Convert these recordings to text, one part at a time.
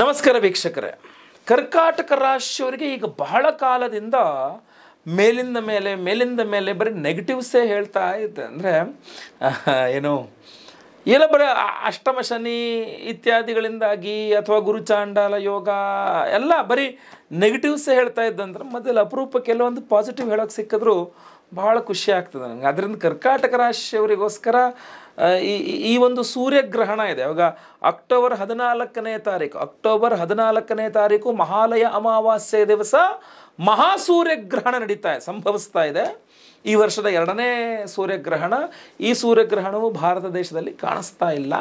ನಮಸ್ಕಾರ ವೀಕ್ಷಕರೇ ಕರ್ಕಾಟಕ ರಾಶಿಯವರಿಗೆ ಈಗ ಬಹಳ ಕಾಲದಿಂದ ಮೇಲಿಂದ ಮೇಲೆ ಮೇಲಿಂದ ಮೇಲೆ ಬರೀ ನೆಗೆಟಿವ್ಸೇ ಹೇಳ್ತಾ ಇದ್ದೆ ಅಂದರೆ ಏನು ಎಲ್ಲ ಬರೀ ಅಷ್ಟಮ ಶನಿ ಇತ್ಯಾದಿಗಳಿಂದಾಗಿ ಅಥವಾ ಗುರುಚಾಂಡಾಲ ಯೋಗ ಎಲ್ಲ ಬರೀ ನೆಗೆಟಿವ್ಸೇ ಹೇಳ್ತಾ ಇದ್ದಂದ್ರೆ ಮೊದಲು ಅಪರೂಪ ಕೆಲವೊಂದು ಪಾಸಿಟಿವ್ ಹೇಳೋಕ್ಕೆ ಸಿಕ್ಕಿದ್ರು ಬಹಳ ಖುಷಿ ಆಗ್ತದೆ ನನಗೆ ಅದರಿಂದ ಕರ್ಕಾಟಕ ರಾಶಿಯವರಿಗೋಸ್ಕರ ಈ ಈ ಒಂದು ಸೂರ್ಯಗ್ರಹಣ ಇದೆ ಅವಾಗ ಅಕ್ಟೋಬರ್ ಹದಿನಾಲ್ಕನೇ ತಾರೀಕು ಅಕ್ಟೋಬರ್ ಹದಿನಾಲ್ಕನೇ ತಾರೀಕು ಮಹಾಲಯ ಅಮಾವಾಸ್ಯೆ ದಿವಸ ಮಹಾಸೂರ್ಯಗ್ರಹಣ ನಡೀತಾ ಸಂಭವಿಸ್ತಾ ಇದೆ ಈ ವರ್ಷದ ಎರಡನೇ ಸೂರ್ಯಗ್ರಹಣ ಈ ಸೂರ್ಯಗ್ರಹಣವು ಭಾರತ ದೇಶದಲ್ಲಿ ಕಾಣಿಸ್ತಾ ಇಲ್ಲ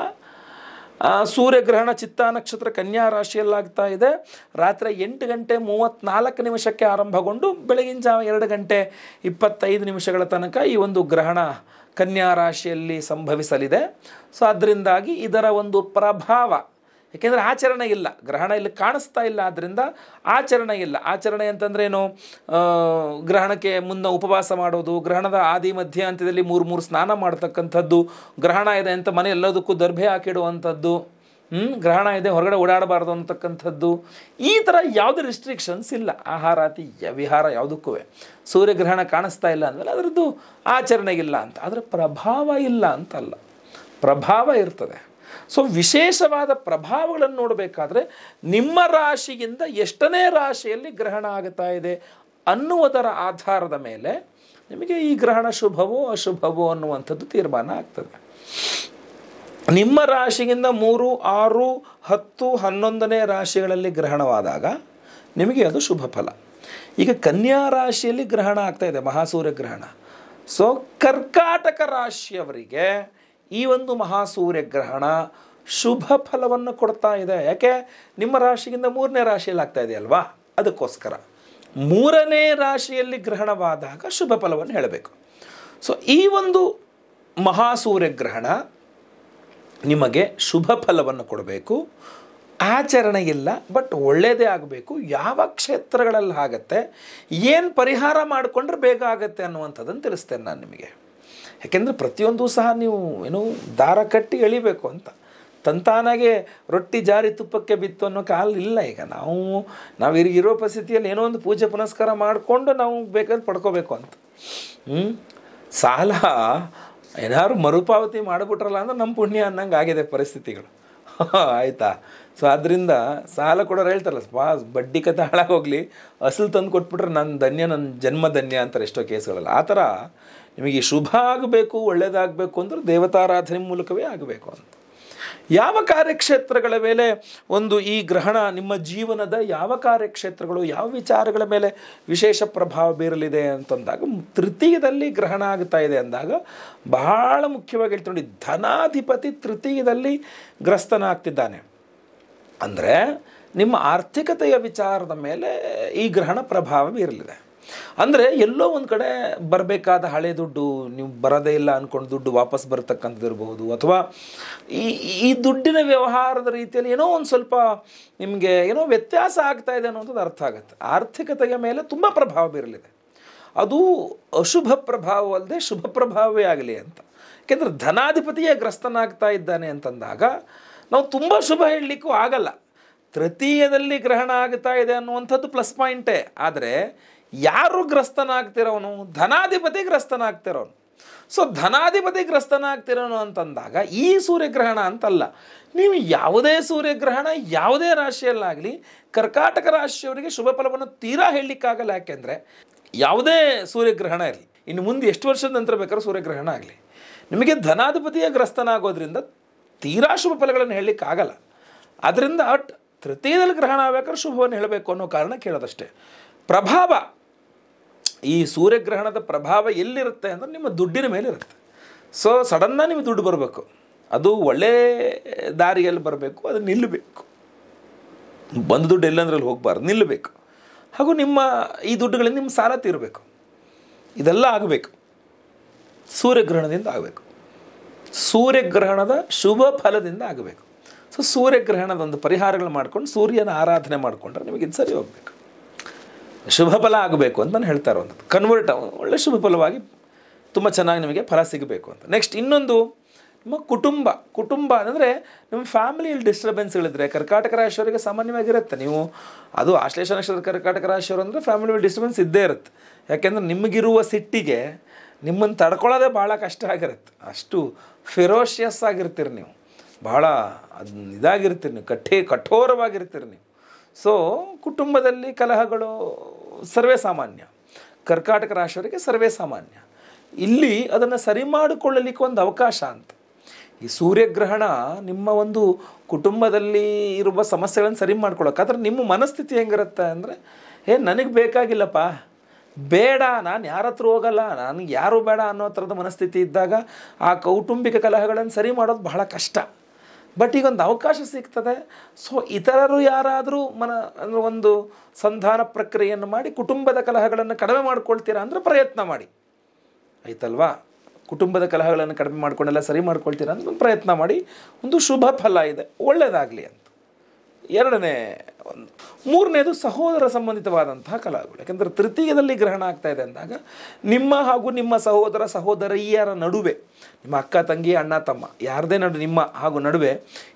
ಸೂರ್ಯಗ್ರಹಣ ಚಿತ್ತಾ ನಕ್ಷತ್ರ ಕನ್ಯಾ ರಾಶಿಯಲ್ಲಾಗ್ತಾ ಇದೆ ರಾತ್ರಿ ಎಂಟು ಗಂಟೆ ಮೂವತ್ತ್ನಾಲ್ಕು ನಿಮಿಷಕ್ಕೆ ಆರಂಭಗೊಂಡು ಬೆಳಗಿನ ಜಾವ ಎರಡು ಗಂಟೆ ಇಪ್ಪತ್ತೈದು ನಿಮಿಷಗಳ ತನಕ ಈ ಒಂದು ಗ್ರಹಣ ಕನ್ಯಾ ರಾಶಿಯಲ್ಲಿ ಸಂಭವಿಸಲಿದೆ ಸೊ ಅದರಿಂದಾಗಿ ಇದರ ಒಂದು ಪ್ರಭಾವ ಏಕೆಂದರೆ ಆಚರಣೆ ಇಲ್ಲ ಗ್ರಹಣ ಇಲ್ಲಿ ಕಾಣಿಸ್ತಾ ಇಲ್ಲ ಆದ್ದರಿಂದ ಆಚರಣೆ ಇಲ್ಲ ಆಚರಣೆ ಅಂತಂದ್ರೆ ಏನು ಗ್ರಹಣಕ್ಕೆ ಮುನ್ನ ಉಪವಾಸ ಮಾಡೋದು ಗ್ರಹಣದ ಆದಿ ಮಧ್ಯ ಅಂತ್ಯದಲ್ಲಿ ಮೂರು ಮೂರು ಸ್ನಾನ ಮಾಡ್ತಕ್ಕಂಥದ್ದು ಗ್ರಹಣ ಇದೆ ಅಂತ ಮನೆ ಎಲ್ಲದಕ್ಕೂ ದರ್ಭೆ ಹಾಕಿಡುವಂಥದ್ದು ಹ್ಞೂ ಗ್ರಹಣ ಇದೆ ಹೊರಗಡೆ ಓಡಾಡಬಾರ್ದು ಅಂತಕ್ಕಂಥದ್ದು ಈ ಥರ ಯಾವುದೇ ರಿಸ್ಟ್ರಿಕ್ಷನ್ಸ್ ಇಲ್ಲ ಆಹಾರಾತಿ ವಿಹಾರ ಯಾವುದಕ್ಕೂ ಸೂರ್ಯಗ್ರಹಣ ಕಾಣಿಸ್ತಾ ಇಲ್ಲ ಅಂದಮೇಲೆ ಅದರದ್ದು ಆಚರಣೆಗಿಲ್ಲ ಅಂತ ಅದರ ಪ್ರಭಾವ ಇಲ್ಲ ಅಂತಲ್ಲ ಪ್ರಭಾವ ಇರ್ತದೆ ಸೊ ವಿಶೇಷವಾದ ಪ್ರಭಾವಗಳನ್ನು ನೋಡಬೇಕಾದ್ರೆ ನಿಮ್ಮ ರಾಶಿಯಿಂದ ಎಷ್ಟನೇ ರಾಶಿಯಲ್ಲಿ ಗ್ರಹಣ ಆಗ್ತಾ ಇದೆ ಅನ್ನುವುದರ ಆಧಾರದ ಮೇಲೆ ನಿಮಗೆ ಈ ಗ್ರಹಣ ಶುಭವೋ ಅಶುಭವೋ ಅನ್ನುವಂಥದ್ದು ತೀರ್ಮಾನ ಆಗ್ತದೆ ನಿಮ್ಮ ರಾಶಿಯಿಂದ ಮೂರು ಆರು ಹತ್ತು ಹನ್ನೊಂದನೇ ರಾಶಿಗಳಲ್ಲಿ ಗ್ರಹಣವಾದಾಗ ನಿಮಗೆ ಅದು ಶುಭ ಫಲ ಈಗ ಕನ್ಯಾ ರಾಶಿಯಲ್ಲಿ ಗ್ರಹಣ ಆಗ್ತಾ ಇದೆ ಮಹಾಸೂರ್ಯ ಗ್ರಹಣ ಸೊ ಕರ್ಕಾಟಕ ರಾಶಿಯವರಿಗೆ ಈ ಒಂದು ಮಹಾಸೂರ್ಯ ಗ್ರಹಣ ಶುಭ ಫಲವನ್ನು ಕೊಡ್ತಾ ಇದೆ ಯಾಕೆ ನಿಮ್ಮ ರಾಶಿಗಿಂತ ಮೂರನೇ ರಾಶಿಯಲ್ಲಿ ಆಗ್ತಾ ಇದೆ ಅಲ್ವಾ ಅದಕ್ಕೋಸ್ಕರ ಮೂರನೇ ರಾಶಿಯಲ್ಲಿ ಗ್ರಹಣವಾದಾಗ ಶುಭ ಫಲವನ್ನು ಹೇಳಬೇಕು ಸೊ ಈ ಒಂದು ಮಹಾಸೂರ್ಯ ಗ್ರಹಣ ನಿಮಗೆ ಶುಭ ಫಲವನ್ನು ಕೊಡಬೇಕು ಆಚರಣೆ ಇಲ್ಲ ಬಟ್ ಒಳ್ಳೆಯದೇ ಆಗಬೇಕು ಯಾವ ಕ್ಷೇತ್ರಗಳಲ್ಲಿ ಆಗತ್ತೆ ಏನು ಪರಿಹಾರ ಮಾಡಿಕೊಂಡ್ರೆ ಬೇಗ ಆಗತ್ತೆ ಅನ್ನುವಂಥದ್ದನ್ನು ತಿಳಿಸ್ತೇನೆ ನಾನು ನಿಮಗೆ ಯಾಕೆಂದರೆ ಪ್ರತಿಯೊಂದು ಸಹ ನೀವು ಏನು ದಾರ ಕಟ್ಟಿ ಎಳಿಬೇಕು ಅಂತ ತಂತಾನಾಗೆ ರೊಟ್ಟಿ ಜಾರಿ ತುಪ್ಪಕ್ಕೆ ಬಿತ್ತು ಅನ್ನೋ ಕಾಲ ಇಲ್ಲ ಈಗ ನಾವು ನಾವು ಇರೋ ಪರಿಸ್ಥಿತಿಯಲ್ಲಿ ಏನೋ ಒಂದು ಪೂಜೆ ಪುನಸ್ಕಾರ ಮಾಡಿಕೊಂಡು ನಾವು ಬೇಕಾದ್ರೆ ಪಡ್ಕೋಬೇಕು ಅಂತ ಹ್ಞೂ ಸಾಲ ಏನಾದ್ರು ಮರುಪಾವತಿ ಮಾಡಿಬಿಟ್ರಲ್ಲ ಅಂದ್ರೆ ನಮ್ಮ ಪುಣ್ಯ ಅನ್ನಂಗೆ ಆಗಿದೆ ಪರಿಸ್ಥಿತಿಗಳು ಆಯಿತಾ ಸೊ ಅದರಿಂದ ಸಾಲ ಕೊಡೋರು ಹೇಳ್ತಾರಲ್ಲ ಸ್ವಾ ಬಡ್ಡಿ ಕತೆ ಹಾಳಾಗೋಗ್ಲಿ ಅಸಲು ತಂದು ಕೊಟ್ಬಿಟ್ರೆ ನನ್ನ ಧನ್ಯ ನನ್ನ ಜನ್ಮ ಧನ್ಯ ಅಂತಾರೆ ಎಷ್ಟೋ ಕೇಸ್ಗಳಲ್ಲ ಆ ಥರ ನಿಮಗೆ ಶುಭ ಆಗಬೇಕು ಒಳ್ಳೆಯದಾಗಬೇಕು ಅಂದ್ರೆ ದೇವತಾರಾಧನೆ ಮೂಲಕವೇ ಆಗಬೇಕು ಅಂತ ಯಾವ ಕಾರ್ಯಕ್ಷೇತ್ರಗಳ ಮೇಲೆ ಒಂದು ಈ ಗ್ರಹಣ ನಿಮ್ಮ ಜೀವನದ ಯಾವ ಕಾರ್ಯಕ್ಷೇತ್ರಗಳು ಯಾವ ವಿಚಾರಗಳ ಮೇಲೆ ವಿಶೇಷ ಪ್ರಭಾವ ಬೀರಲಿದೆ ಅಂತಂದಾಗ ತೃತೀಯದಲ್ಲಿ ಗ್ರಹಣ ಆಗ್ತಾ ಇದೆ ಅಂದಾಗ ಬಹಳ ಮುಖ್ಯವಾಗಿ ಹೇಳ್ತೀನಿ ಧನಾಧಿಪತಿ ತೃತೀಯದಲ್ಲಿ ಗ್ರಸ್ತನಾಗ್ತಿದ್ದಾನೆ ಅಂದರೆ ನಿಮ್ಮ ಆರ್ಥಿಕತೆಯ ವಿಚಾರದ ಮೇಲೆ ಈ ಗ್ರಹಣ ಪ್ರಭಾವ ಬೀರಲಿದೆ ಅಂದರೆ ಎಲ್ಲೋ ಒಂದು ಕಡೆ ಬರಬೇಕಾದ ಹಳೆ ದುಡ್ಡು ನೀವು ಬರೋದೇ ಇಲ್ಲ ಅಂದ್ಕೊಂಡು ದುಡ್ಡು ವಾಪಸ್ ಇರಬಹುದು ಅಥವಾ ಈ ಈ ದುಡ್ಡಿನ ವ್ಯವಹಾರದ ರೀತಿಯಲ್ಲಿ ಏನೋ ಒಂದು ಸ್ವಲ್ಪ ನಿಮಗೆ ಏನೋ ವ್ಯತ್ಯಾಸ ಆಗ್ತಾ ಇದೆ ಅನ್ನೋದು ಅರ್ಥ ಆಗುತ್ತೆ ಆರ್ಥಿಕತೆಯ ಮೇಲೆ ತುಂಬ ಪ್ರಭಾವ ಬೀರಲಿದೆ ಅದು ಅಶುಭ ಪ್ರಭಾವವಲ್ಲದೆ ಶುಭ ಪ್ರಭಾವವೇ ಆಗಲಿ ಅಂತ ಯಾಕೆಂದರೆ ಧನಾಧಿಪತಿಯೇ ಗ್ರಸ್ತನಾಗ್ತಾ ಇದ್ದಾನೆ ಅಂತಂದಾಗ ನಾವು ತುಂಬ ಶುಭ ಹೇಳಲಿಕ್ಕೂ ಆಗಲ್ಲ ತೃತೀಯದಲ್ಲಿ ಗ್ರಹಣ ಆಗ್ತಾ ಇದೆ ಅನ್ನುವಂಥದ್ದು ಪ್ಲಸ್ ಪಾಯಿಂಟೇ ಆದರೆ ಯಾರು ಗ್ರಸ್ತನಾಗ್ತಿರೋನು ಧನಾಧಿಪತಿ ಗ್ರಸ್ತನಾಗ್ತಿರೋನು ಸೊ ಧನಾಧಿಪತಿ ಗ್ರಸ್ತನಾಗ್ತಿರೋನು ಅಂತಂದಾಗ ಈ ಸೂರ್ಯಗ್ರಹಣ ಅಂತಲ್ಲ ನೀವು ಯಾವುದೇ ಸೂರ್ಯಗ್ರಹಣ ಯಾವುದೇ ರಾಶಿಯಲ್ಲಾಗಲಿ ಕರ್ಕಾಟಕ ರಾಶಿಯವರಿಗೆ ಶುಭ ಫಲವನ್ನು ತೀರಾ ಹೇಳಲಿಕ್ಕಾಗಲ್ಲ ಯಾಕೆಂದರೆ ಯಾವುದೇ ಸೂರ್ಯಗ್ರಹಣ ಇರಲಿ ಇನ್ನು ಮುಂದೆ ಎಷ್ಟು ವರ್ಷದ ನಂತರ ಬೇಕಾದ್ರೂ ಸೂರ್ಯಗ್ರಹಣ ಆಗಲಿ ನಿಮಗೆ ಧನಾಧಿಪತಿಯ ಗ್ರಸ್ತನಾಗೋದ್ರಿಂದ ತೀರಾ ಶುಭ ಫಲಗಳನ್ನು ಹೇಳಲಿಕ್ಕಾಗಲ್ಲ ಅದರಿಂದ ಅಟ್ ತೃತೀಯದಲ್ಲಿ ಗ್ರಹಣ ಆಗ್ಬೇಕಾದ್ರೆ ಶುಭವನ್ನು ಹೇಳಬೇಕು ಅನ್ನೋ ಕಾರಣ ಕೇಳೋದಷ್ಟೇ ಪ್ರಭಾವ ಈ ಸೂರ್ಯಗ್ರಹಣದ ಪ್ರಭಾವ ಎಲ್ಲಿರುತ್ತೆ ಅಂದರೆ ನಿಮ್ಮ ದುಡ್ಡಿನ ಮೇಲೆ ಇರುತ್ತೆ ಸೊ ಸಡನ್ನಾಗಿ ನಿಮಗೆ ದುಡ್ಡು ಬರಬೇಕು ಅದು ಒಳ್ಳೆ ದಾರಿಯಲ್ಲಿ ಬರಬೇಕು ಅದು ನಿಲ್ಲಬೇಕು ಬಂದು ದುಡ್ಡು ಎಲ್ಲಂದ್ರಲ್ಲಿ ಹೋಗಬಾರ್ದು ನಿಲ್ಲಬೇಕು ಹಾಗೂ ನಿಮ್ಮ ಈ ದುಡ್ಡುಗಳಿಂದ ನಿಮ್ಮ ಸಾಲ ತೀರಬೇಕು ಇದೆಲ್ಲ ಆಗಬೇಕು ಸೂರ್ಯಗ್ರಹಣದಿಂದ ಆಗಬೇಕು ಸೂರ್ಯಗ್ರಹಣದ ಶುಭ ಫಲದಿಂದ ಆಗಬೇಕು ಸೊ ಸೂರ್ಯಗ್ರಹಣದ ಒಂದು ಪರಿಹಾರಗಳು ಮಾಡ್ಕೊಂಡು ಸೂರ್ಯನ ಆರಾಧನೆ ಮಾಡಿಕೊಂಡ್ರೆ ನಿಮಗೆ ಇದು ಸರಿ ಹೋಗಬೇಕು ಶುಭ ಫಲ ಆಗಬೇಕು ಅಂತ ನಾನು ಹೇಳ್ತಾ ಇರೋವಂಥದ್ದು ಕನ್ವರ್ಟ್ ಒಳ್ಳೆ ಶುಭ ಫಲವಾಗಿ ತುಂಬ ಚೆನ್ನಾಗಿ ನಿಮಗೆ ಫಲ ಸಿಗಬೇಕು ಅಂತ ನೆಕ್ಸ್ಟ್ ಇನ್ನೊಂದು ನಿಮ್ಮ ಕುಟುಂಬ ಕುಟುಂಬ ಅಂದರೆ ನಿಮ್ಮ ಫ್ಯಾಮಿಲಿಯಲ್ಲಿ ಡಿಸ್ಟರ್ಬೆನ್ಸ್ಗಳಿದ್ರೆ ಕರ್ಕಾಟಕ ರಾಶಿಯವರಿಗೆ ಸಾಮಾನ್ಯವಾಗಿರುತ್ತೆ ನೀವು ಅದು ಆಶ್ಲೇಷ ನಕ್ಷತ್ರ ಕರ್ಕಾಟಕ ರಾಶಿಯವರು ಅಂದರೆ ಫ್ಯಾಮಿಲಿಯಲ್ಲಿ ಡಿಸ್ಟರ್ಬೆನ್ಸ್ ಇದ್ದೇ ಇರುತ್ತೆ ಯಾಕೆಂದರೆ ನಿಮಗಿರುವ ಸಿಟ್ಟಿಗೆ ನಿಮ್ಮನ್ನು ತಡ್ಕೊಳ್ಳೋದೇ ಭಾಳ ಕಷ್ಟ ಆಗಿರುತ್ತೆ ಅಷ್ಟು ಫೆರೋಷಿಯಸ್ ಆಗಿರ್ತೀರಿ ನೀವು ಭಾಳ ಇದಾಗಿರ್ತೀರಿ ನೀವು ಕಠೇ ಕಠೋರವಾಗಿರ್ತೀರಿ ನೀವು ಸೊ ಕುಟುಂಬದಲ್ಲಿ ಕಲಹಗಳು ಸರ್ವೇ ಸಾಮಾನ್ಯ ಕರ್ಕಾಟಕ ರಾಶಿಯವರಿಗೆ ಸರ್ವೇ ಸಾಮಾನ್ಯ ಇಲ್ಲಿ ಅದನ್ನು ಸರಿ ಮಾಡಿಕೊಳ್ಳಲಿಕ್ಕೆ ಒಂದು ಅವಕಾಶ ಅಂತ ಈ ಸೂರ್ಯಗ್ರಹಣ ನಿಮ್ಮ ಒಂದು ಕುಟುಂಬದಲ್ಲಿ ಇರುವ ಸಮಸ್ಯೆಗಳನ್ನು ಸರಿ ಆದ್ರೆ ನಿಮ್ಮ ಮನಸ್ಥಿತಿ ಹೆಂಗಿರುತ್ತೆ ಅಂದರೆ ಏ ನನಗೆ ಬೇಕಾಗಿಲ್ಲಪ್ಪ ಬೇಡ ನಾನು ಯಾರ ಹತ್ರ ಹೋಗಲ್ಲ ನನಗೆ ಯಾರು ಬೇಡ ಅನ್ನೋ ಥರದ ಮನಸ್ಥಿತಿ ಇದ್ದಾಗ ಆ ಕೌಟುಂಬಿಕ ಕಲಹಗಳನ್ನು ಸರಿ ಮಾಡೋದು ಬಹಳ ಕಷ್ಟ ಬಟ್ ಈಗೊಂದು ಅವಕಾಶ ಸಿಗ್ತದೆ ಸೊ ಇತರರು ಯಾರಾದರೂ ಮನ ಅಂದರೆ ಒಂದು ಸಂಧಾನ ಪ್ರಕ್ರಿಯೆಯನ್ನು ಮಾಡಿ ಕುಟುಂಬದ ಕಲಹಗಳನ್ನು ಕಡಿಮೆ ಮಾಡ್ಕೊಳ್ತೀರಾ ಅಂದರೆ ಪ್ರಯತ್ನ ಮಾಡಿ ಆಯ್ತಲ್ವಾ ಕುಟುಂಬದ ಕಲಹಗಳನ್ನು ಕಡಿಮೆ ಮಾಡಿಕೊಂಡೆಲ್ಲ ಸರಿ ಮಾಡ್ಕೊಳ್ತೀರಾ ಅಂದರೆ ಪ್ರಯತ್ನ ಮಾಡಿ ಒಂದು ಶುಭ ಫಲ ಇದೆ ಒಳ್ಳೆಯದಾಗಲಿ ಅಂತ ಎರಡನೇ ಒಂದು ಮೂರನೇದು ಸಹೋದರ ಸಂಬಂಧಿತವಾದಂತಹ ಕಲಾಗಳು ಯಾಕೆಂದರೆ ತೃತೀಯದಲ್ಲಿ ಗ್ರಹಣ ಆಗ್ತಾ ಇದೆ ಅಂದಾಗ ನಿಮ್ಮ ಹಾಗೂ ನಿಮ್ಮ ಸಹೋದರ ಸಹೋದರಿಯರ ನಡುವೆ ನಿಮ್ಮ ಅಕ್ಕ ತಂಗಿ ಅಣ್ಣ ತಮ್ಮ ಯಾರದೇ ನಡು ನಿಮ್ಮ ಹಾಗೂ ನಡುವೆ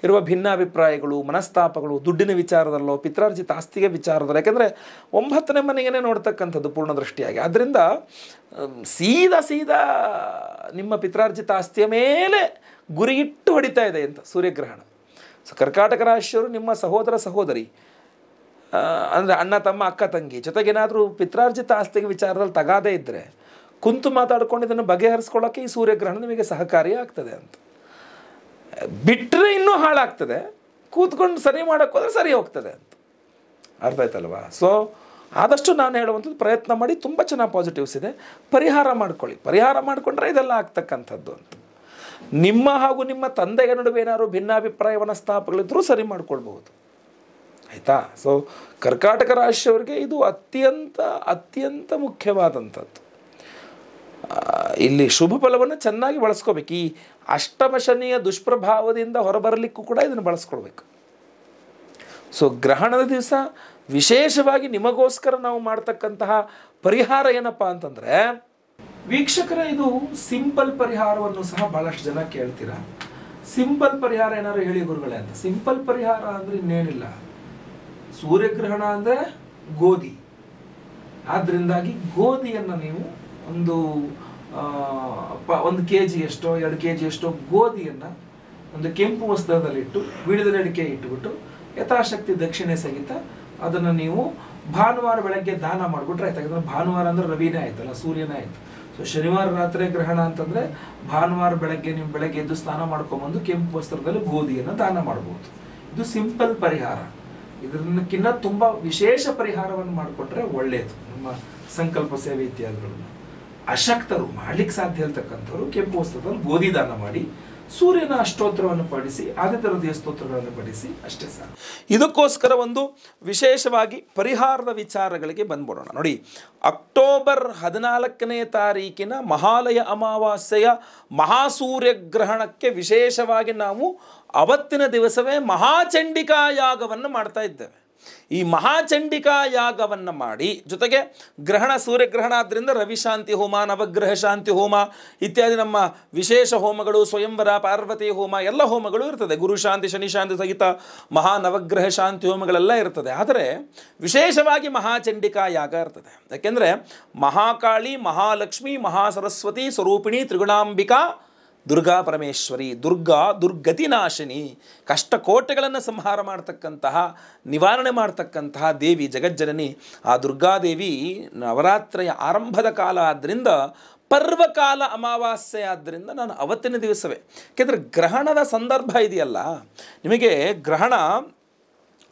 ಇರುವ ಭಿನ್ನಾಭಿಪ್ರಾಯಗಳು ಮನಸ್ತಾಪಗಳು ದುಡ್ಡಿನ ವಿಚಾರದಲ್ಲೋ ಪಿತ್ರಾರ್ಜಿತ ಆಸ್ತಿಯ ವಿಚಾರದಲ್ಲೋ ಯಾಕೆಂದರೆ ಒಂಬತ್ತನೇ ಮನೆಗೇನೆ ನೋಡ್ತಕ್ಕಂಥದ್ದು ದೃಷ್ಟಿಯಾಗಿ ಆದ್ದರಿಂದ ಸೀದಾ ಸೀದಾ ನಿಮ್ಮ ಪಿತ್ರಾರ್ಜಿತ ಆಸ್ತಿಯ ಮೇಲೆ ಗುರಿಯಿಟ್ಟು ಹೊಡಿತಾ ಇದೆ ಅಂತ ಸೂರ್ಯಗ್ರಹಣ ಸೊ ಕರ್ಕಾಟಕ ರಾಶಿಯವರು ನಿಮ್ಮ ಸಹೋದರ ಸಹೋದರಿ ಅಂದರೆ ಅಣ್ಣ ತಮ್ಮ ಅಕ್ಕ ತಂಗಿ ಜೊತೆಗೇನಾದರೂ ಪಿತ್ರಾರ್ಜಿತ ಆಸ್ತಿಗೆ ವಿಚಾರದಲ್ಲಿ ತಗಾದೇ ಇದ್ದರೆ ಕುಂತು ಮಾತಾಡ್ಕೊಂಡು ಇದನ್ನು ಬಗೆಹರಿಸ್ಕೊಳ್ಳೋಕೆ ಈ ಸೂರ್ಯಗ್ರಹಣ ನಿಮಗೆ ಸಹಕಾರಿ ಆಗ್ತದೆ ಅಂತ ಬಿಟ್ಟರೆ ಇನ್ನೂ ಹಾಳಾಗ್ತದೆ ಕೂತ್ಕೊಂಡು ಸರಿ ಮಾಡೋಕ್ಕೆ ಸರಿ ಹೋಗ್ತದೆ ಅಂತ ಅರ್ಥ ಆಯ್ತಲ್ವಾ ಸೊ ಆದಷ್ಟು ನಾನು ಹೇಳುವಂಥದ್ದು ಪ್ರಯತ್ನ ಮಾಡಿ ತುಂಬ ಚೆನ್ನಾಗಿ ಪಾಸಿಟಿವ್ಸ್ ಇದೆ ಪರಿಹಾರ ಮಾಡ್ಕೊಳ್ಳಿ ಪರಿಹಾರ ಮಾಡಿಕೊಂಡ್ರೆ ಇದೆಲ್ಲ ಆಗ್ತಕ್ಕಂಥದ್ದು ಅಂತ ನಿಮ್ಮ ಹಾಗೂ ನಿಮ್ಮ ತಂದೆಯ ನಡುವೆ ಏನಾದ್ರು ಭಿನ್ನಾಭಿಪ್ರಾಯವನ್ನು ಸ್ಥಾಪಗಳಿದ್ರೂ ಸರಿ ಮಾಡ್ಕೊಳ್ಬಹುದು ಆಯಿತಾ ಸೊ ಕರ್ಕಾಟಕ ರಾಶಿಯವರಿಗೆ ಇದು ಅತ್ಯಂತ ಅತ್ಯಂತ ಮುಖ್ಯವಾದಂಥದ್ದು ಇಲ್ಲಿ ಶುಭ ಫಲವನ್ನು ಚೆನ್ನಾಗಿ ಬಳಸ್ಕೋಬೇಕು ಈ ಅಷ್ಟಮ ಶನಿಯ ದುಷ್ಪ್ರಭಾವದಿಂದ ಹೊರಬರಲಿಕ್ಕೂ ಕೂಡ ಇದನ್ನು ಬಳಸ್ಕೊಳ್ಬೇಕು ಸೊ ಗ್ರಹಣದ ದಿವಸ ವಿಶೇಷವಾಗಿ ನಿಮಗೋಸ್ಕರ ನಾವು ಮಾಡ್ತಕ್ಕಂತಹ ಪರಿಹಾರ ಏನಪ್ಪ ಅಂತಂದರೆ ವೀಕ್ಷಕರ ಇದು ಸಿಂಪಲ್ ಪರಿಹಾರವನ್ನು ಸಹ ಬಹಳಷ್ಟು ಜನ ಕೇಳ್ತೀರ ಸಿಂಪಲ್ ಪರಿಹಾರ ಏನಾದ್ರು ಹೇಳಿ ಗುರುಗಳೇ ಅಂತ ಸಿಂಪಲ್ ಪರಿಹಾರ ಅಂದ್ರೆ ಇನ್ನೇನಿಲ್ಲ ಸೂರ್ಯಗ್ರಹಣ ಅಂದ್ರೆ ಗೋಧಿ ಆದ್ರಿಂದಾಗಿ ಗೋಧಿಯನ್ನು ನೀವು ಒಂದು ಒಂದು ಕೆ ಜಿ ಎಷ್ಟೋ ಎರಡು ಕೆ ಜಿ ಎಷ್ಟೋ ಗೋಧಿಯನ್ನು ಒಂದು ಕೆಂಪು ವಸ್ತ್ರದಲ್ಲಿಟ್ಟು ಬೀಳದಡಿಕೆ ಇಟ್ಟುಬಿಟ್ಟು ಯಥಾಶಕ್ತಿ ದಕ್ಷಿಣೆ ಸಹಿತ ಅದನ್ನು ನೀವು ಭಾನುವಾರ ಬೆಳಗ್ಗೆ ದಾನ ಮಾಡಿಬಿಟ್ರೆ ಆಯ್ತು ಯಾಕಂದ್ರೆ ಭಾನುವಾರ ಅಂದ್ರೆ ರವಿನೇ ಆಯ್ತಲ್ಲ ಸೂರ್ಯನೇ ಆಯ್ತು ಶನಿವಾರ ರಾತ್ರಿ ಗ್ರಹಣ ಅಂತಂದ್ರೆ ಭಾನುವಾರ ಬೆಳಗ್ಗೆ ನೀವು ಬೆಳಗ್ಗೆ ಎದ್ದು ಸ್ನಾನ ಮಾಡ್ಕೊಂಬಂದು ಕೆಂಪು ವಸ್ತ್ರದಲ್ಲಿ ಗೋಧಿಯನ್ನು ದಾನ ಮಾಡಬಹುದು ಇದು ಸಿಂಪಲ್ ಪರಿಹಾರ ಇದಕ್ಕಿಂತ ತುಂಬಾ ವಿಶೇಷ ಪರಿಹಾರವನ್ನು ಮಾಡಿಕೊಟ್ರೆ ಒಳ್ಳೆಯದು ನಮ್ಮ ಸಂಕಲ್ಪ ಸೇವೆ ಇತ್ಯಾದಿಗಳನ್ನು ಅಶಕ್ತರು ಮಾಡ್ಲಿಕ್ಕೆ ಸಾಧ್ಯ ಇರ್ತಕ್ಕಂಥವ್ರು ಕೆಂಪು ವಸ್ತ್ರದಲ್ಲಿ ಗೋಧಿ ದಾನ ಮಾಡಿ ಸೂರ್ಯನ ಅಷ್ಟೋತ್ರವನ್ನು ಪಡಿಸಿ ಆದಿತ್ಯ ಹೃದಯ ಸ್ತೋತ್ರಗಳನ್ನು ಪಡಿಸಿ ಅಷ್ಟೇ ಸರ್ ಇದಕ್ಕೋಸ್ಕರ ಒಂದು ವಿಶೇಷವಾಗಿ ಪರಿಹಾರದ ವಿಚಾರಗಳಿಗೆ ಬಂದ್ಬಿಡೋಣ ನೋಡಿ ಅಕ್ಟೋಬರ್ ಹದಿನಾಲ್ಕನೇ ತಾರೀಕಿನ ಮಹಾಲಯ ಅಮಾವಾಸ್ಯೆಯ ಗ್ರಹಣಕ್ಕೆ ವಿಶೇಷವಾಗಿ ನಾವು ಅವತ್ತಿನ ದಿವಸವೇ ಮಹಾಚಂಡಿಕಾ ಯಾಗವನ್ನು ಮಾಡ್ತಾ ಇದ್ದೇವೆ ಈ ಮಹಾಚಂಡಿಕಾ ಯಾಗವನ್ನು ಮಾಡಿ ಜೊತೆಗೆ ಗ್ರಹಣ ಸೂರ್ಯಗ್ರಹಣ ಆದ್ದರಿಂದ ರವಿಶಾಂತಿ ಹೋಮ ನವಗ್ರಹ ಶಾಂತಿ ಹೋಮ ಇತ್ಯಾದಿ ನಮ್ಮ ವಿಶೇಷ ಹೋಮಗಳು ಸ್ವಯಂವರ ಪಾರ್ವತಿ ಹೋಮ ಎಲ್ಲ ಹೋಮಗಳು ಇರ್ತದೆ ಗುರುಶಾಂತಿ ಶನಿಶಾಂತಿ ಸಹಿತ ಮಹಾ ನವಗ್ರಹ ಶಾಂತಿ ಹೋಮಗಳೆಲ್ಲ ಇರ್ತದೆ ಆದರೆ ವಿಶೇಷವಾಗಿ ಮಹಾಚಂಡಿಕಾ ಯಾಗ ಇರ್ತದೆ ಯಾಕೆಂದರೆ ಮಹಾಕಾಳಿ ಮಹಾಲಕ್ಷ್ಮಿ ಮಹಾಸರಸ್ವತಿ ಸ್ವರೂಪಿಣಿ ತ್ರಿಗುಣಾಂಬಿಕಾ ದುರ್ಗಾ ಪರಮೇಶ್ವರಿ ದುರ್ಗಾ ದುರ್ಗತಿನಾಶಿನಿ ಕೋಟೆಗಳನ್ನು ಸಂಹಾರ ಮಾಡ್ತಕ್ಕಂತಹ ನಿವಾರಣೆ ಮಾಡ್ತಕ್ಕಂತಹ ದೇವಿ ಜಗಜ್ಜನನಿ ಆ ದುರ್ಗಾದೇವಿ ನವರಾತ್ರಿಯ ಆರಂಭದ ಕಾಲ ಆದ್ದರಿಂದ ಪರ್ವಕಾಲ ಅಮಾವಾಸ್ಯೆ ಆದ್ದರಿಂದ ನಾನು ಅವತ್ತಿನ ದಿವಸವೇ ಏಕೆಂದರೆ ಗ್ರಹಣದ ಸಂದರ್ಭ ಇದೆಯಲ್ಲ ನಿಮಗೆ ಗ್ರಹಣ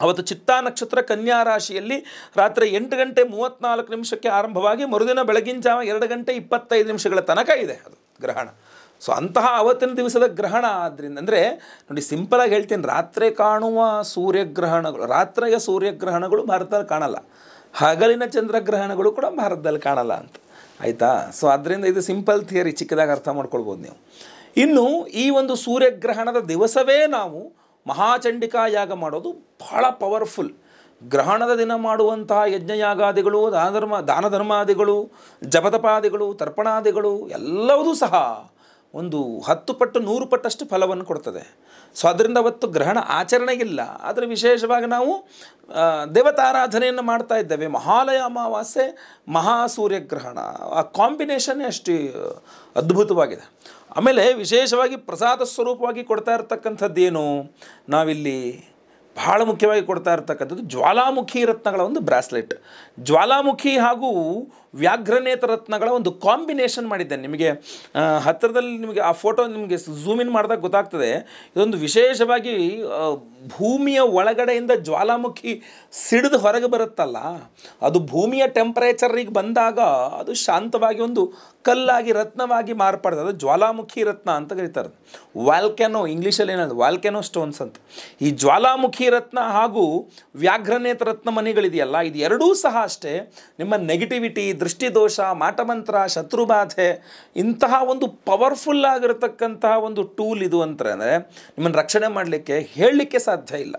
ಅವತ್ತು ಚಿತ್ತಾ ನಕ್ಷತ್ರ ಕನ್ಯಾ ರಾಶಿಯಲ್ಲಿ ರಾತ್ರಿ ಎಂಟು ಗಂಟೆ ಮೂವತ್ತ್ನಾಲ್ಕು ನಿಮಿಷಕ್ಕೆ ಆರಂಭವಾಗಿ ಮರುದಿನ ಬೆಳಗಿನ ಜಾವ ಎರಡು ಗಂಟೆ ಇಪ್ಪತ್ತೈದು ನಿಮಿಷಗಳ ತನಕ ಇದೆ ಅದು ಗ್ರಹಣ ಸೊ ಅಂತಹ ಅವತ್ತಿನ ದಿವಸದ ಗ್ರಹಣ ಆದ್ದರಿಂದ ಅಂದರೆ ನೋಡಿ ಸಿಂಪಲಾಗಿ ಹೇಳ್ತೀನಿ ರಾತ್ರಿ ಕಾಣುವ ಸೂರ್ಯಗ್ರಹಣಗಳು ರಾತ್ರಿಯ ಸೂರ್ಯಗ್ರಹಣಗಳು ಭಾರತದಲ್ಲಿ ಕಾಣಲ್ಲ ಹಗಲಿನ ಚಂದ್ರಗ್ರಹಣಗಳು ಕೂಡ ಭಾರತದಲ್ಲಿ ಕಾಣಲ್ಲ ಅಂತ ಆಯಿತಾ ಸೊ ಅದರಿಂದ ಇದು ಸಿಂಪಲ್ ಥಿಯರಿ ಚಿಕ್ಕದಾಗಿ ಅರ್ಥ ಮಾಡ್ಕೊಳ್ಬೋದು ನೀವು ಇನ್ನು ಈ ಒಂದು ಸೂರ್ಯಗ್ರಹಣದ ದಿವಸವೇ ನಾವು ಮಹಾಚಂಡಿಕಾ ಯಾಗ ಮಾಡೋದು ಬಹಳ ಪವರ್ಫುಲ್ ಗ್ರಹಣದ ದಿನ ಮಾಡುವಂತಹ ಯಜ್ಞಯಾಗಾದಿಗಳು ದಾನ ಧರ್ಮಾದಿಗಳು ಜಪತಪಾದಿಗಳು ತರ್ಪಣಾದಿಗಳು ಎಲ್ಲವೂ ಸಹ ಒಂದು ಹತ್ತು ಪಟ್ಟು ನೂರು ಪಟ್ಟಷ್ಟು ಫಲವನ್ನು ಕೊಡ್ತದೆ ಸೊ ಅದರಿಂದ ಅವತ್ತು ಗ್ರಹಣ ಆಚರಣೆಗಿಲ್ಲ ಆದರೆ ವಿಶೇಷವಾಗಿ ನಾವು ದೇವತಾರಾಧನೆಯನ್ನು ಮಾಡ್ತಾ ಇದ್ದೇವೆ ಮಹಾಲಯ ಅಮಾವಾಸ್ಯೆ ಮಹಾಸೂರ್ಯಗ್ರಹಣ ಆ ಕಾಂಬಿನೇಷನ್ನೇ ಅಷ್ಟು ಅದ್ಭುತವಾಗಿದೆ ಆಮೇಲೆ ವಿಶೇಷವಾಗಿ ಪ್ರಸಾದ ಸ್ವರೂಪವಾಗಿ ಕೊಡ್ತಾ ಇರತಕ್ಕಂಥದ್ದೇನು ನಾವಿಲ್ಲಿ ಬಹಳ ಮುಖ್ಯವಾಗಿ ಕೊಡ್ತಾ ಇರ್ತಕ್ಕಂಥದ್ದು ಜ್ವಾಲಾಮುಖಿ ರತ್ನಗಳ ಒಂದು ಬ್ರಾಸ್ಲೆಟ್ ಜ್ವಾಲಾಮುಖಿ ಹಾಗೂ ವ್ಯಾಘ್ರನೇತ ರತ್ನಗಳ ಒಂದು ಕಾಂಬಿನೇಷನ್ ಮಾಡಿದ್ದೇನೆ ನಿಮಗೆ ಹತ್ತಿರದಲ್ಲಿ ನಿಮಗೆ ಆ ಫೋಟೋ ನಿಮಗೆ ಝೂಮ್ ಇನ್ ಮಾಡಿದಾಗ ಗೊತ್ತಾಗ್ತದೆ ಇದೊಂದು ವಿಶೇಷವಾಗಿ ಭೂಮಿಯ ಒಳಗಡೆಯಿಂದ ಜ್ವಾಲಾಮುಖಿ ಸಿಡಿದು ಹೊರಗೆ ಬರುತ್ತಲ್ಲ ಅದು ಭೂಮಿಯ ಟೆಂಪರೇಚರಿಗೆ ಬಂದಾಗ ಅದು ಶಾಂತವಾಗಿ ಒಂದು ಕಲ್ಲಾಗಿ ರತ್ನವಾಗಿ ಮಾರ್ಪಡ್ತದೆ ಅದು ಜ್ವಾಲಾಮುಖಿ ರತ್ನ ಅಂತ ಕರೀತಾರೆ ವಾಲ್ಕ್ಯಾನೋ ಇಂಗ್ಲೀಷಲ್ಲಿ ಏನದು ವಾಲ್ಕ್ಯಾನೋ ಸ್ಟೋನ್ಸ್ ಅಂತ ಈ ಜ್ವಾಲಾಮುಖಿ ರತ್ನ ಹಾಗೂ ವ್ಯಾಘ್ರನೇತ ರತ್ನ ಮನೆಗಳಿದೆಯಲ್ಲ ಇದು ಎರಡೂ ಸಹ ಅಷ್ಟೇ ನಿಮ್ಮ ನೆಗೆಟಿವಿಟಿ ದೃಷ್ಟಿದೋಷ ಮಾಟಮಂತ್ರ ಶತ್ರುಬಾಧೆ ಇಂತಹ ಒಂದು ಪವರ್ಫುಲ್ ಆಗಿರತಕ್ಕಂತಹ ಒಂದು ಟೂಲ್ ಇದು ಅಂತಂದರೆ ನಿಮ್ಮನ್ನು ರಕ್ಷಣೆ ಮಾಡಲಿಕ್ಕೆ ಹೇಳಲಿಕ್ಕೆ ಸಾಧ್ಯ ಇಲ್ಲ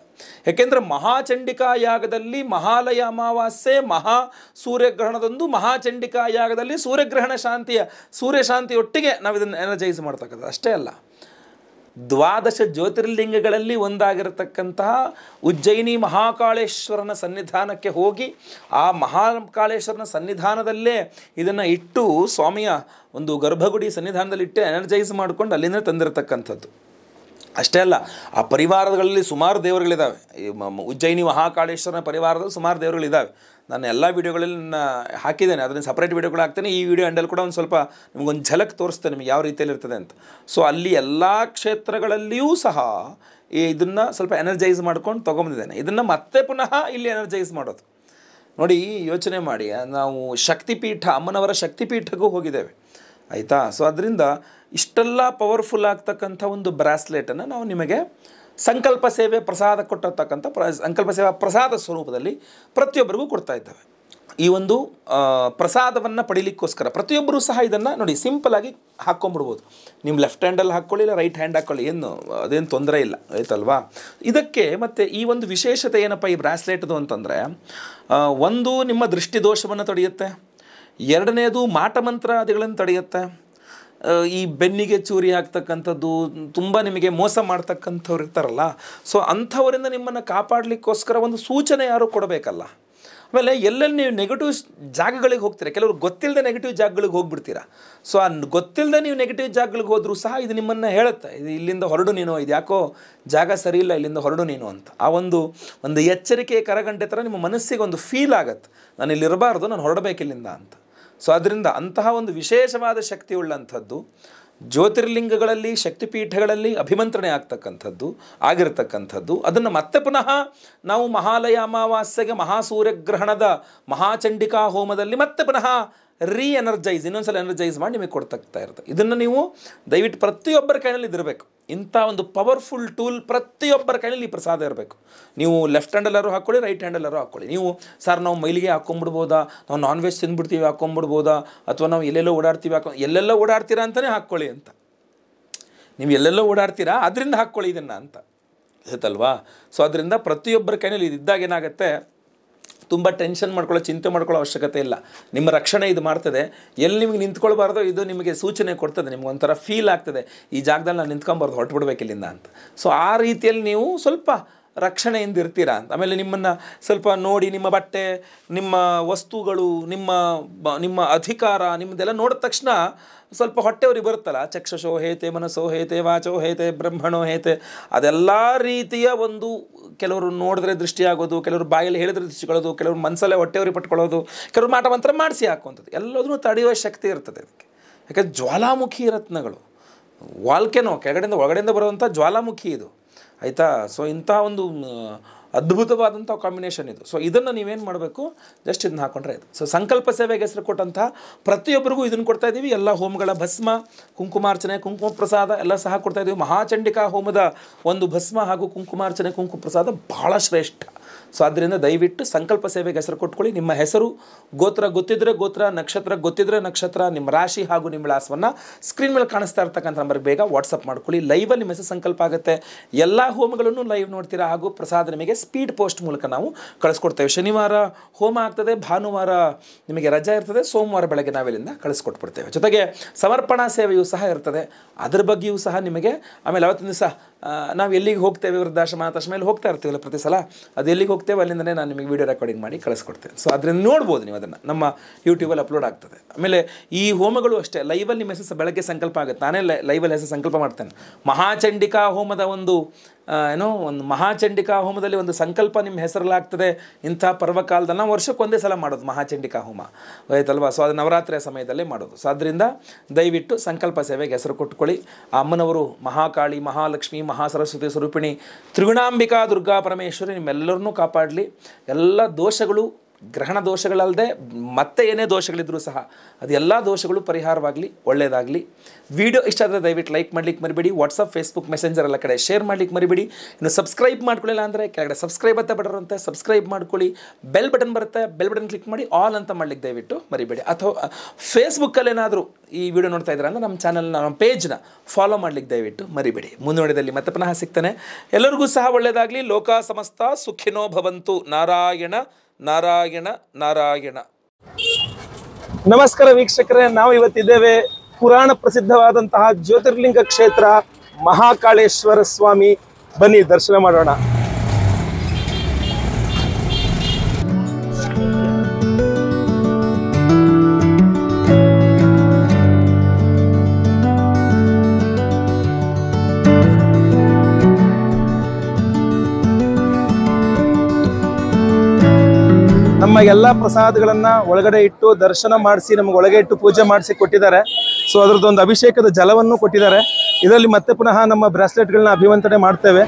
ಏಕೆಂದರೆ ಮಹಾಚಂಡಿಕಾ ಯಾಗದಲ್ಲಿ ಮಹಾಲಯ ಅಮಾವಾಸ್ಯೆ ಮಹಾ ಸೂರ್ಯಗ್ರಹಣದಂದು ಮಹಾಚಂಡಿಕಾ ಯಾಗದಲ್ಲಿ ಸೂರ್ಯಗ್ರಹಣ ಶಾಂತಿಯ ಸೂರ್ಯಶಾಂತಿಯೊಟ್ಟಿಗೆ ನಾವು ಇದನ್ನು ಎನರ್ಜೈಸ್ ಮಾಡ್ತಕ್ಕಂಥದ್ದು ಅಷ್ಟೇ ಅಲ್ಲ ದ್ವಾದಶ ಜ್ಯೋತಿರ್ಲಿಂಗಗಳಲ್ಲಿ ಒಂದಾಗಿರತಕ್ಕಂತಹ ಉಜ್ಜಯಿನಿ ಮಹಾಕಾಳೇಶ್ವರನ ಸನ್ನಿಧಾನಕ್ಕೆ ಹೋಗಿ ಆ ಮಹಾಕಾಳೇಶ್ವರನ ಸನ್ನಿಧಾನದಲ್ಲೇ ಇದನ್ನು ಇಟ್ಟು ಸ್ವಾಮಿಯ ಒಂದು ಗರ್ಭಗುಡಿ ಇಟ್ಟು ಎನರ್ಜೈಸ್ ಮಾಡಿಕೊಂಡು ಅಲ್ಲಿಂದ ತಂದಿರತಕ್ಕಂಥದ್ದು ಅಷ್ಟೇ ಅಲ್ಲ ಆ ಪರಿವಾರಗಳಲ್ಲಿ ಸುಮಾರು ದೇವರುಗಳಿದ್ದಾವೆ ಉಜ್ಜಯಿನಿ ಮಹಾಕಾಳೇಶ್ವರನ ಪರಿವಾರದಲ್ಲಿ ಸುಮಾರು ದೇವರುಗಳಿದ್ದಾವೆ ನಾನು ಎಲ್ಲ ವೀಡಿಯೋಗಳಲ್ಲಿ ಹಾಕಿದ್ದೇನೆ ಅದನ್ನು ಸಪ್ರೇಟ್ ವೀಡಿಯೋಗಳು ಹಾಕ್ತೇನೆ ಈ ವಿಡಿಯೋ ಎಂಡಲ್ಲಿ ಕೂಡ ಒಂದು ಸ್ವಲ್ಪ ನಿಮಗೊಂದು ಝಲಕ್ ತೋರಿಸ್ತೇನೆ ನಿಮಗೆ ಯಾವ ರೀತಿಯಲ್ಲಿ ಇರ್ತದೆ ಅಂತ ಸೊ ಅಲ್ಲಿ ಎಲ್ಲ ಕ್ಷೇತ್ರಗಳಲ್ಲಿಯೂ ಸಹ ಈ ಇದನ್ನು ಸ್ವಲ್ಪ ಎನರ್ಜೈಸ್ ಮಾಡ್ಕೊಂಡು ತೊಗೊಂಬಂದಿದ್ದೇನೆ ಇದನ್ನು ಮತ್ತೆ ಪುನಃ ಇಲ್ಲಿ ಎನರ್ಜೈಸ್ ಮಾಡೋದು ನೋಡಿ ಯೋಚನೆ ಮಾಡಿ ನಾವು ಶಕ್ತಿಪೀಠ ಅಮ್ಮನವರ ಶಕ್ತಿಪೀಠಕ್ಕೂ ಹೋಗಿದ್ದೇವೆ ಆಯಿತಾ ಸೊ ಅದರಿಂದ ಇಷ್ಟೆಲ್ಲ ಪವರ್ಫುಲ್ ಆಗ್ತಕ್ಕಂಥ ಒಂದು ಬ್ರಾಸ್ಲೆಟನ್ನು ನಾವು ನಿಮಗೆ ಸಂಕಲ್ಪ ಸೇವೆ ಪ್ರಸಾದ ಕೊಟ್ಟಿರ್ತಕ್ಕಂಥ ಪ್ರ ಸಂಕಲ್ಪ ಸೇವಾ ಪ್ರಸಾದ ಸ್ವರೂಪದಲ್ಲಿ ಪ್ರತಿಯೊಬ್ಬರಿಗೂ ಕೊಡ್ತಾ ಇದ್ದಾವೆ ಈ ಒಂದು ಪ್ರಸಾದವನ್ನು ಪಡೀಲಿಕ್ಕೋಸ್ಕರ ಪ್ರತಿಯೊಬ್ಬರೂ ಸಹ ಇದನ್ನು ನೋಡಿ ಸಿಂಪಲಾಗಿ ಹಾಕ್ಕೊಂಬಿಡ್ಬೋದು ನಿಮ್ಮ ಲೆಫ್ಟ್ ಹ್ಯಾಂಡಲ್ಲಿ ಹಾಕ್ಕೊಳ್ಳಿ ಇಲ್ಲ ರೈಟ್ ಹ್ಯಾಂಡ್ ಹಾಕ್ಕೊಳ್ಳಿ ಏನು ಅದೇನು ತೊಂದರೆ ಇಲ್ಲ ಆಯ್ತಲ್ವಾ ಇದಕ್ಕೆ ಮತ್ತು ಈ ಒಂದು ವಿಶೇಷತೆ ಏನಪ್ಪ ಈ ಬ್ರಾಸ್ಲೆಟ್ದು ಅಂತಂದರೆ ಒಂದು ನಿಮ್ಮ ದೃಷ್ಟಿದೋಷವನ್ನು ತಡೆಯುತ್ತೆ ಎರಡನೇದು ಮಾಟಮಂತ್ರಾದಿಗಳನ್ನು ತಡೆಯುತ್ತೆ ಈ ಬೆನ್ನಿಗೆ ಚೂರಿ ಆಗ್ತಕ್ಕಂಥದ್ದು ತುಂಬ ನಿಮಗೆ ಮೋಸ ಮಾಡ್ತಕ್ಕಂಥವ್ರು ಇರ್ತಾರಲ್ಲ ಸೊ ಅಂಥವರಿಂದ ನಿಮ್ಮನ್ನು ಕಾಪಾಡಲಿಕ್ಕೋಸ್ಕರ ಒಂದು ಸೂಚನೆ ಯಾರು ಕೊಡಬೇಕಲ್ಲ ಆಮೇಲೆ ಎಲ್ಲೆಲ್ಲಿ ನೀವು ನೆಗೆಟಿವ್ ಜಾಗಗಳಿಗೆ ಹೋಗ್ತೀರಾ ಕೆಲವರು ಗೊತ್ತಿಲ್ಲದೆ ನೆಗೆಟಿವ್ ಜಾಗಗಳಿಗೆ ಹೋಗ್ಬಿಡ್ತೀರಾ ಸೊ ಆ ಗೊತ್ತಿಲ್ಲದೆ ನೀವು ನೆಗೆಟಿವ್ ಜಾಗಗಳಿಗೆ ಹೋದರೂ ಸಹ ಇದು ನಿಮ್ಮನ್ನು ಹೇಳುತ್ತೆ ಇದು ಇಲ್ಲಿಂದ ಹೊರಡು ನೀನು ಇದು ಯಾಕೋ ಜಾಗ ಸರಿ ಇಲ್ಲ ಇಲ್ಲಿಂದ ಹೊರಡು ನೀನು ಅಂತ ಆ ಒಂದು ಒಂದು ಎಚ್ಚರಿಕೆ ಕರಗಂಟೆ ಥರ ನಿಮ್ಮ ಮನಸ್ಸಿಗೆ ಒಂದು ಫೀಲ್ ಆಗತ್ತೆ ನಾನು ಇಲ್ಲಿರಬಾರ್ದು ನಾನು ಹೊರಡಬೇಕಿಲ್ಲಿಂದ ಇಲ್ಲಿಂದ ಅಂತ ಸೊ ಅದರಿಂದ ಅಂತಹ ಒಂದು ವಿಶೇಷವಾದ ಶಕ್ತಿ ಉಳ್ಳಂಥದ್ದು ಜ್ಯೋತಿರ್ಲಿಂಗಗಳಲ್ಲಿ ಶಕ್ತಿಪೀಠಗಳಲ್ಲಿ ಅಭಿಮಂತ್ರಣೆ ಆಗ್ತಕ್ಕಂಥದ್ದು ಆಗಿರತಕ್ಕಂಥದ್ದು ಅದನ್ನು ಮತ್ತೆ ಪುನಃ ನಾವು ಮಹಾಲಯ ಅಮಾವಾಸ್ಯೆಗೆ ಮಹಾಸೂರ್ಯಗ್ರಹಣದ ಮಹಾಚಂಡಿಕಾ ಹೋಮದಲ್ಲಿ ಮತ್ತೆ ಪುನಃ ರೀ ಎನರ್ಜೈಸ್ ಇನ್ನೊಂದ್ಸಲ ಎನರ್ಜೈಸ್ ಮಾಡಿ ನಿಮಗೆ ಕೊಡ್ತಾ ಇರುತ್ತೆ ಇದನ್ನು ನೀವು ದಯವಿಟ್ಟು ಪ್ರತಿಯೊಬ್ಬರ ಕೈಯಲ್ಲಿ ಇದಿರಬೇಕು ಇಂಥ ಒಂದು ಪವರ್ಫುಲ್ ಟೂಲ್ ಪ್ರತಿಯೊಬ್ಬರ ಕೈನಲ್ಲಿ ಈ ಪ್ರಸಾದ ಇರಬೇಕು ನೀವು ಲೆಫ್ಟ್ ಹ್ಯಾಂಡಲ್ಲಾರು ಹಾಕ್ಕೊಳ್ಳಿ ರೈಟ್ ಹ್ಯಾಂಡಲ್ಲಾರು ಹಾಕ್ಕೊಳ್ಳಿ ನೀವು ಸರ್ ನಾವು ಮೈಲಿಗೆ ಹಾಕೊಂಡ್ಬಿಡ್ಬೋದಾ ನಾವು ನಾನ್ ವೆಜ್ ತಿಂದ್ಬಿಡ್ತೀವಿ ಹಾಕೊಂಡ್ಬಿಡ್ಬೋದಾ ಅಥವಾ ನಾವು ಎಲ್ಲೆಲ್ಲೋ ಓಡಾಡ್ತೀವಿ ಹಾಕೋ ಎಲ್ಲೆಲ್ಲೋ ಓಡಾಡ್ತೀರಾ ಅಂತಲೇ ಹಾಕ್ಕೊಳ್ಳಿ ಅಂತ ನೀವು ಎಲ್ಲೆಲ್ಲೋ ಓಡಾಡ್ತೀರಾ ಅದರಿಂದ ಹಾಕ್ಕೊಳ್ಳಿ ಇದನ್ನು ಅಂತ ಗೊತ್ತಲ್ವಾ ಸೊ ಅದರಿಂದ ಪ್ರತಿಯೊಬ್ಬರ ಕೈಯಲ್ಲಿ ಇದ್ದಾಗ ಏನಾಗುತ್ತೆ ತುಂಬ ಟೆನ್ಷನ್ ಮಾಡ್ಕೊಳ್ಳೋ ಚಿಂತೆ ಮಾಡ್ಕೊಳ್ಳೋ ಅವಶ್ಯಕತೆ ಇಲ್ಲ ನಿಮ್ಮ ರಕ್ಷಣೆ ಇದು ಮಾಡ್ತದೆ ಎಲ್ಲಿ ನಿಮಗೆ ನಿಂತ್ಕೊಳ್ಬಾರ್ದು ಇದು ನಿಮಗೆ ಸೂಚನೆ ಕೊಡ್ತದೆ ನಿಮ್ಗೆ ಒಂಥರ ಫೀಲ್ ಆಗ್ತದೆ ಈ ಜಾಗದಲ್ಲಿ ನಾನು ನಿಂತ್ಕೊಂಬಾರ್ದು ಹೊರಟು ಇಲ್ಲಿಂದ ಅಂತ ಸೊ ಆ ರೀತಿಯಲ್ಲಿ ನೀವು ಸ್ವಲ್ಪ ರಕ್ಷಣೆಯಿಂದ ಇರ್ತೀರಾ ಅಂತ ಆಮೇಲೆ ನಿಮ್ಮನ್ನು ಸ್ವಲ್ಪ ನೋಡಿ ನಿಮ್ಮ ಬಟ್ಟೆ ನಿಮ್ಮ ವಸ್ತುಗಳು ನಿಮ್ಮ ನಿಮ್ಮ ಅಧಿಕಾರ ನಿಮ್ಮದೆಲ್ಲ ನೋಡಿದ ತಕ್ಷಣ ಸ್ವಲ್ಪ ಹೊಟ್ಟೆವರಿ ಬರುತ್ತಲ್ಲ ಚಕ್ಷಸೋ ಹೇತೆ ಮನಸ್ಸೋ ಹೇತೆ ವಾಚೋ ಹೇತೆ ಬ್ರಹ್ಮಣೋ ಹೇತೆ ಅದೆಲ್ಲ ರೀತಿಯ ಒಂದು ಕೆಲವರು ನೋಡಿದ್ರೆ ದೃಷ್ಟಿಯಾಗೋದು ಕೆಲವರು ಬಾಯಲ್ಲಿ ಹೇಳಿದ್ರೆ ಕೊಡೋದು ಕೆಲವರು ಮನಸ್ಸಲ್ಲೇ ಹೊಟ್ಟೆವರಿ ಪಟ್ಕೊಳ್ಳೋದು ಕೆಲವರು ಮಾಟ ಮಂತ್ರ ಮಾಡಿಸಿ ಹಾಕುವಂಥದ್ದು ಎಲ್ಲದನ್ನೂ ತಡೆಯುವ ಶಕ್ತಿ ಇರ್ತದೆ ಅದಕ್ಕೆ ಯಾಕಂದರೆ ಜ್ವಾಲಾಮುಖಿ ರತ್ನಗಳು ವಾಲ್ಕೆನೋ ಕೆಳಗಡೆಯಿಂದ ಒಳಗಡೆಯಿಂದ ಬರುವಂಥ ಜ್ವಾಲಾಮುಖಿ ಇದು ಆಯಿತಾ ಸೊ ಇಂಥ ಒಂದು ಅದ್ಭುತವಾದಂಥ ಕಾಂಬಿನೇಷನ್ ಇದು ಸೊ ಇದನ್ನು ನೀವೇನು ಮಾಡಬೇಕು ಜಸ್ಟ್ ಇದನ್ನ ಹಾಕೊಂಡ್ರೆ ಆಯಿತು ಸೊ ಸಂಕಲ್ಪ ಸೇವೆಗೆ ಹೆಸರು ಕೊಟ್ಟಂತಹ ಪ್ರತಿಯೊಬ್ಬರಿಗೂ ಇದನ್ನು ಕೊಡ್ತಾ ಇದ್ದೀವಿ ಎಲ್ಲ ಹೋಮಗಳ ಭಸ್ಮ ಕುಂಕುಮಾರ್ಚನೆ ಕುಂಕುಮ ಪ್ರಸಾದ ಎಲ್ಲ ಸಹ ಕೊಡ್ತಾ ಇದ್ದೀವಿ ಮಹಾಚಂಡಿಕಾ ಹೋಮದ ಒಂದು ಭಸ್ಮ ಹಾಗೂ ಕುಂಕುಮಾರ್ಚನೆ ಕುಂಕುಮ ಪ್ರಸಾದ ಭಾಳ ಶ್ರೇಷ್ಠ ಸೊ ಆದ್ದರಿಂದ ದಯವಿಟ್ಟು ಸಂಕಲ್ಪ ಸೇವೆಗೆ ಹೆಸರು ಕೊಟ್ಕೊಳ್ಳಿ ನಿಮ್ಮ ಹೆಸರು ಗೋತ್ರ ಗೊತ್ತಿದ್ರೆ ಗೋತ್ರ ನಕ್ಷತ್ರ ಗೊತ್ತಿದ್ರೆ ನಕ್ಷತ್ರ ನಿಮ್ಮ ರಾಶಿ ಹಾಗೂ ನಿಮ್ಮ ವಿಳಾಸವನ್ನು ಸ್ಕ್ರೀನ್ ಮೇಲೆ ಕಾಣಿಸ್ತಾ ಇರ್ತಕ್ಕಂಥ ನಂಬರ್ಗೆ ಬೇಗ ವಾಟ್ಸಪ್ ಮಾಡ್ಕೊಳ್ಳಿ ಲೈವಲ್ಲಿ ನಿಮ್ಮ ಹೆಸರು ಸಂಕಲ್ಪ ಆಗುತ್ತೆ ಎಲ್ಲ ಹೋಮಗಳನ್ನು ಲೈವ್ ನೋಡ್ತೀರಾ ಹಾಗೂ ಪ್ರಸಾದ ನಿಮಗೆ ಸ್ಪೀಡ್ ಪೋಸ್ಟ್ ಮೂಲಕ ನಾವು ಕಳಿಸ್ಕೊಡ್ತೇವೆ ಶನಿವಾರ ಹೋಮ ಆಗ್ತದೆ ಭಾನುವಾರ ನಿಮಗೆ ರಜಾ ಇರ್ತದೆ ಸೋಮವಾರ ಬೆಳಗ್ಗೆ ನಾವಿಲ್ಲಿಂದ ಕಳಿಸ್ಕೊಟ್ಬಿಡ್ತೇವೆ ಜೊತೆಗೆ ಸಮರ್ಪಣಾ ಸೇವೆಯೂ ಸಹ ಇರ್ತದೆ ಅದರ ಬಗ್ಗೆಯೂ ಸಹ ನಿಮಗೆ ಆಮೇಲೆ ಅವತ್ತಿನ ದಿವಸ ನಾವು ಎಲ್ಲಿಗೆ ಹೋಗ್ತೇವೆ ವೃದ್ಧಾಶ್ರಮ ಮೇಲೆ ಹೋಗ್ತಾ ಇರ್ತೀವಲ್ಲ ಪ್ರತಿ ಸಲ ಅದು ಎಲ್ಲಿಗೆ ಹೋಗ್ತೇವೆ ಅಲ್ಲಿಂದಲೇ ನಾನು ನಿಮಗೆ ವೀಡಿಯೋ ರೆಕಾರ್ಡಿಂಗ್ ಮಾಡಿ ಕಳಿಸ್ಕೊಡ್ತೇನೆ ಸೊ ಅದರಿಂದ ನೋಡ್ಬೋದು ನೀವು ಅದನ್ನು ನಮ್ಮ ಯೂಟ್ಯೂಬಲ್ಲಿ ಅಪ್ಲೋಡ್ ಆಗ್ತದೆ ಆಮೇಲೆ ಈ ಹೋಮಗಳು ಅಷ್ಟೇ ಲೈವಲ್ಲಿ ನಿಮ್ಮ ಹೆಸರು ಬೆಳಗ್ಗೆ ಸಂಕಲ್ಪ ಆಗುತ್ತೆ ನಾನೇ ಲೈವಲ್ಲಿ ಹೆಸರು ಸಂಕಲ್ಪ ಮಾಡ್ತೇನೆ ಮಹಾಚಂಡಿಕಾ ಹೋಮದ ಒಂದು ಏನೋ ಒಂದು ಮಹಾಚಂಡಿಕಾ ಹೋಮದಲ್ಲಿ ಒಂದು ಸಂಕಲ್ಪ ನಿಮ್ಮ ಹೆಸರಲ್ಲಾಗ್ತದೆ ಇಂಥ ಪರ್ವಕಾಲದಲ್ಲಿ ನಾವು ವರ್ಷಕ್ಕೊಂದೇ ಸಲ ಮಾಡೋದು ಮಹಾಚಂಡಿಕಾ ಹೋಮ ಆಯ್ತಲ್ವಾ ಸೊ ಅದು ನವರಾತ್ರಿಯ ಸಮಯದಲ್ಲಿ ಮಾಡೋದು ಸೊ ಅದರಿಂದ ದಯವಿಟ್ಟು ಸಂಕಲ್ಪ ಸೇವೆಗೆ ಹೆಸರು ಕೊಟ್ಕೊಳ್ಳಿ ಅಮ್ಮನವರು ಮಹಾಕಾಳಿ ಮಹಾಲಕ್ಷ್ಮಿ ಮಹಾ ಸರಸ್ವತಿ ಸ್ವರೂಪಿಣಿ ತ್ರಿಗುಣಾಂಬಿಕಾ ದುರ್ಗಾ ಪರಮೇಶ್ವರಿ ನಿಮ್ಮೆಲ್ಲರನ್ನೂ ಕಾಪಾಡಲಿ ಎಲ್ಲ ದೋಷಗಳು ಗ್ರಹಣ ದೋಷಗಳಲ್ಲದೆ ಮತ್ತೆ ಏನೇ ದೋಷಗಳಿದ್ರೂ ಸಹ ಅದೆಲ್ಲ ದೋಷಗಳು ಪರಿಹಾರವಾಗಲಿ ಒಳ್ಳೆಯದಾಗಲಿ ವಿಡಿಯೋ ಇಷ್ಟ ಆದರೆ ದಯವಿಟ್ಟು ಲೈಕ್ ಮಾಡ್ಲಿಕ್ಕೆ ಮರಿಬೇಡಿ ವಾಟ್ಸಪ್ ಫೇಸ್ಬುಕ್ ಮೆಸೆಂಜರ್ ಎಲ್ಲ ಕಡೆ ಶೇರ್ ಮಾಡ್ಲಿಕ್ಕೆ ಮರಿಬೇಡಿ ಇನ್ನು ಸಬ್ಸ್ಕ್ರೈಬ್ ಮಾಡ್ಕೊಳ್ಳಿಲ್ಲ ಅಂದರೆ ಕೆಳಗಡೆ ಸಬ್ಸ್ಕ್ರೈಬ್ ಅಂತ ಬಟರಂತೆ ಸಬ್ಸ್ಕ್ರೈಬ್ ಮಾಡ್ಕೊಳ್ಳಿ ಬೆಲ್ ಬಟನ್ ಬರುತ್ತೆ ಬೆಲ್ ಬಟನ್ ಕ್ಲಿಕ್ ಮಾಡಿ ಆಲ್ ಅಂತ ಮಾಡ್ಲಿಕ್ಕೆ ದಯವಿಟ್ಟು ಮರಿಬೇಡಿ ಅಥವಾ ಫೇಸ್ಬುಕ್ಕಲ್ಲೇನಾದರೂ ಈ ವಿಡಿಯೋ ನೋಡ್ತಾ ಇದ್ದಾರೆ ಅಂದರೆ ನಮ್ಮ ಚಾನಲ್ನ ನಮ್ಮ ಪೇಜ್ನ ಫಾಲೋ ಮಾಡ್ಲಿಕ್ಕೆ ದಯವಿಟ್ಟು ಮರಿಬೇಡಿ ಮುಂದುವರೆದಲ್ಲಿ ಮತ್ತೆ ಪುನಃ ಸಿಗ್ತಾನೆ ಎಲ್ಲರಿಗೂ ಸಹ ಒಳ್ಳೆಯದಾಗಲಿ ಲೋಕ ಸಮಸ್ತ ಸುಖಿನೋ ಭವಂತು ನಾರಾಯಣ ನಾರಾಯಣ ನಾರಾಯಣ ನಮಸ್ಕಾರ ವೀಕ್ಷಕರೇ ನಾವು ಇವತ್ತಿದ್ದೇವೆ ಪುರಾಣ ಪ್ರಸಿದ್ಧವಾದಂತಹ ಜ್ಯೋತಿರ್ಲಿಂಗ ಕ್ಷೇತ್ರ ಮಹಾಕಾಳೇಶ್ವರ ಸ್ವಾಮಿ ಬನ್ನಿ ದರ್ಶನ ಮಾಡೋಣ ಎಲ್ಲ ಪ್ರಸಾದಗಳನ್ನು ಒಳಗಡೆ ಇಟ್ಟು ದರ್ಶನ ಮಾಡಿಸಿ ನಮಗೆ ಒಳಗೆ ಇಟ್ಟು ಪೂಜೆ ಮಾಡಿಸಿ ಕೊಟ್ಟಿದ್ದಾರೆ ಸೊ ಅದರದ್ದೊಂದು ಅಭಿಷೇಕದ ಜಲವನ್ನು ಕೊಟ್ಟಿದ್ದಾರೆ ಇದರಲ್ಲಿ ಮತ್ತೆ ಪುನಃ ನಮ್ಮ ಬ್ರಾಸ್ಲೆಟ್ಗಳನ್ನ ಅಭಿವಂತನೆ ಮಾಡ್ತೇವೆ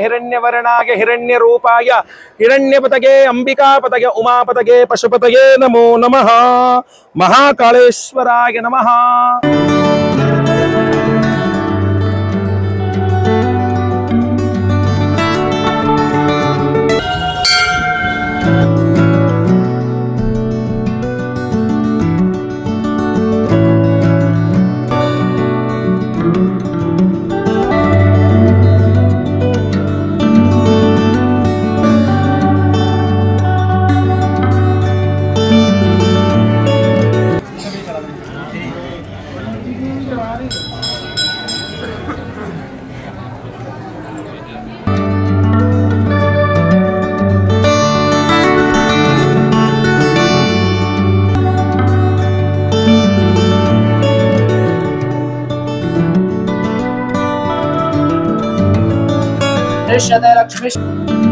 हिरण्यवर्णाय हिरण्यरूपाय हिरण्यपतगे अम्बिकापतगे उमापतगे पशुपतगे नमो नमः महाकालेश्वराय नमः I Hare Krishna.